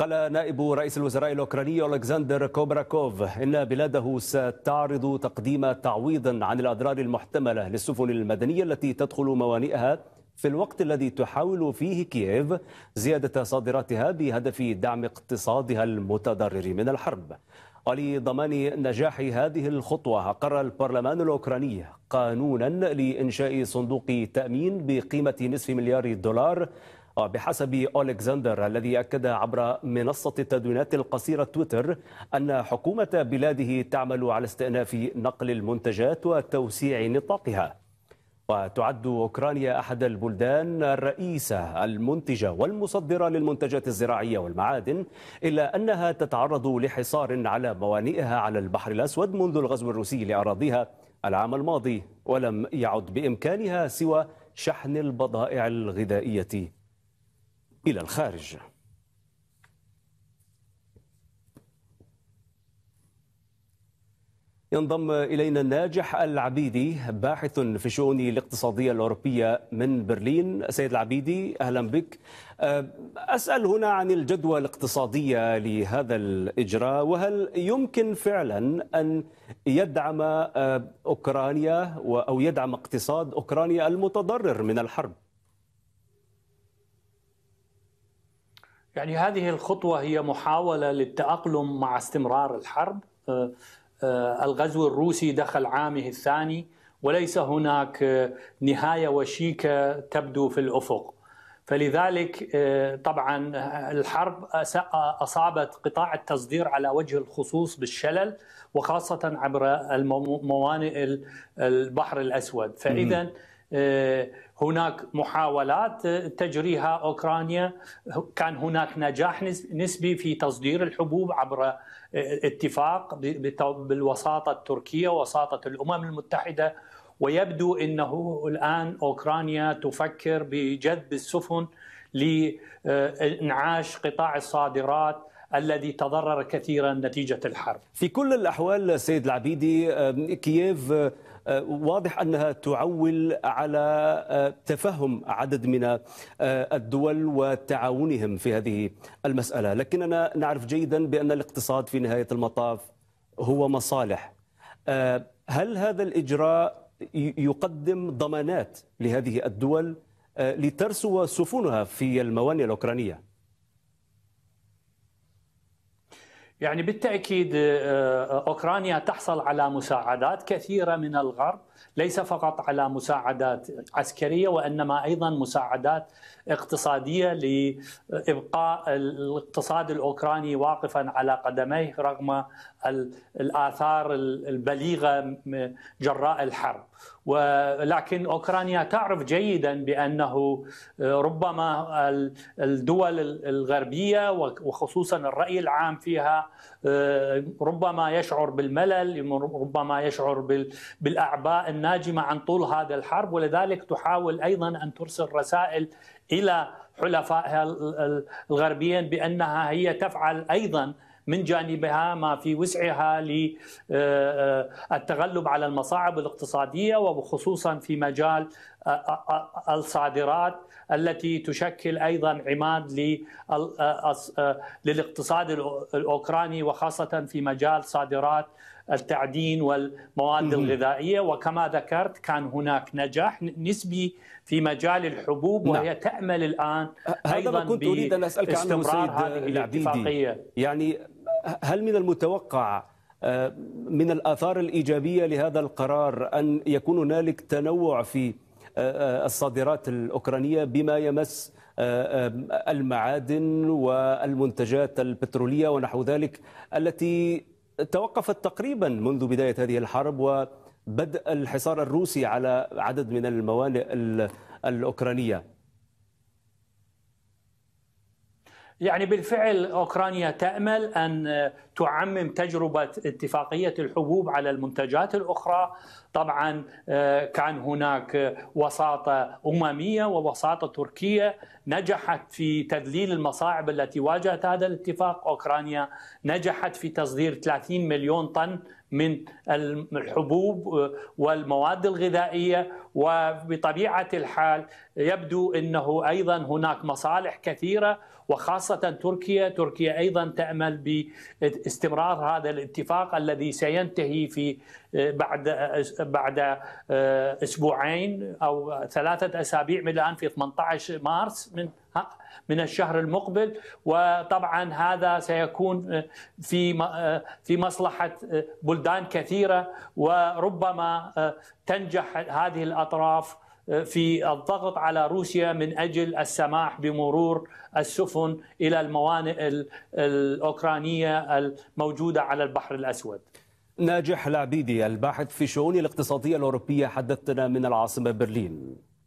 قال نائب رئيس الوزراء الأوكراني ألكسندر كوبراكوف إن بلاده ستعرض تقديم تعويض عن الأضرار المحتملة للسفن المدنية التي تدخل موانئها في الوقت الذي تحاول فيه كييف زيادة صادراتها بهدف دعم اقتصادها المتضرر من الحرب ولضمان نجاح هذه الخطوة أقر البرلمان الأوكراني قانونا لإنشاء صندوق تأمين بقيمة نصف مليار دولار آه، بحسب ألكسندر الذي أكد عبر منصة التدوينات القصيرة تويتر أن حكومة بلاده تعمل على استئناف نقل المنتجات وتوسيع نطاقها وتعد أوكرانيا أحد البلدان الرئيسة المنتجة والمصدرة للمنتجات الزراعية والمعادن إلا أنها تتعرض لحصار على موانئها على البحر الأسود منذ الغزو الروسي لأراضيها العام الماضي ولم يعد بإمكانها سوى شحن البضائع الغذائية إلى الخارج ينضم إلينا ناجح العبيدي باحث في الشؤون الاقتصادية الأوروبية من برلين سيد العبيدي أهلا بك أه، أسأل هنا عن الجدوى الاقتصادية لهذا الإجراء وهل يمكن فعلا أن يدعم أه، أوكرانيا أو يدعم اقتصاد أوكرانيا المتضرر من الحرب يعني هذه الخطوة هي محاولة للتأقلم مع استمرار الحرب آه، آه، الغزو الروسي دخل عامه الثاني وليس هناك آه، نهاية وشيكة تبدو في الأفق فلذلك طبعا الحرب أصابت قطاع التصدير على وجه الخصوص بالشلل وخاصة عبر الموانئ البحر الأسود فإذا هناك محاولات تجريها اوكرانيا كان هناك نجاح نسبي في تصدير الحبوب عبر آه، اتفاق بالوساطه التركيه وساطه الامم المتحده ويبدو انه الان اوكرانيا تفكر بجذب السفن لانعاش آه، قطاع الصادرات الذي تضرر كثيرا نتيجة الحرب في كل الأحوال سيد العبيدي كييف آه، آه، واضح أنها تعول على آه، تفهم عدد من آه، الدول وتعاونهم في هذه المسألة لكننا نعرف جيدا بأن الاقتصاد في نهاية المطاف هو مصالح هل هذا الإجراء يقدم ضمانات لهذه الدول لترسو سفنها في الموانئ الأوكرانية؟ يعني بالتاكيد آه، آه، اوكرانيا تحصل على مساعدات كثيره من الغرب ليس فقط على مساعدات عسكريه وانما ايضا مساعدات اقتصاديه لابقاء الاقتصاد الاوكراني واقفا على قدميه رغم الاثار البليغه جراء الحرب ولكن اوكرانيا تعرف جيدا بانه آه، ربما الدول الغربيه وخصوصا الراي العام فيها آه، ربما يشعر بالملل ربما يشعر بالاعباء الناجمه عن طول هذا الحرب ولذلك تحاول ايضا ان ترسل رسائل الى حلفائها الغربيين بانها هي تفعل ايضا من جانبها ما في وسعها للتغلب آه، آه، على المصاعب الاقتصاديه وخصوصا في مجال الصادرات التي تشكل ايضا عماد للاقتصاد الاوكراني وخاصه في مجال صادرات التعدين والمواد الغذائيه وكما ذكرت كان هناك نجاح نسبي في مجال الحبوب نعم. وهي نعم. تامل الان هذا ما كنت اريد ان اسالك عنه سيد هذه الاتفاقيه يعني هل من المتوقع آه، من الاثار الايجابيه لهذا القرار ان يكون هنالك تنوع في آه، آه، الصادرات الأوكرانية بما يمس آه، المعادن والمنتجات البترولية ونحو ذلك التي توقفت تقريبا منذ بداية هذه الحرب وبدء الحصار الروسي على عدد من الموانئ الأوكرانية يعني بالفعل اوكرانيا تامل ان تعمم تجربه اتفاقيه الحبوب على المنتجات الاخرى طبعا آه، كان هناك وساطه امميه ووساطه تركيه نجحت في تذليل المصاعب التي واجهت هذا الاتفاق اوكرانيا نجحت في تصدير 30 مليون طن من الحبوب آه، والمواد الغذائيه وبطبيعه الحال يبدو انه ايضا هناك مصالح كثيره وخاصه تركيا، تركيا ايضا تامل استمرار هذا الاتفاق الذي سينتهي في آه، بعد آه، بعد آه، اسبوعين او ثلاثه اسابيع من الان في 18 مارس من من الشهر المقبل وطبعا هذا سيكون في في مصلحه بلدان كثيره وربما تنجح هذه الاطراف في الضغط على روسيا من اجل السماح بمرور السفن الى الموانئ الاوكرانيه الموجوده على البحر الاسود. ناجح العبيدي الباحث في الشؤون الاقتصاديه الاوروبيه حدثنا من العاصمه برلين.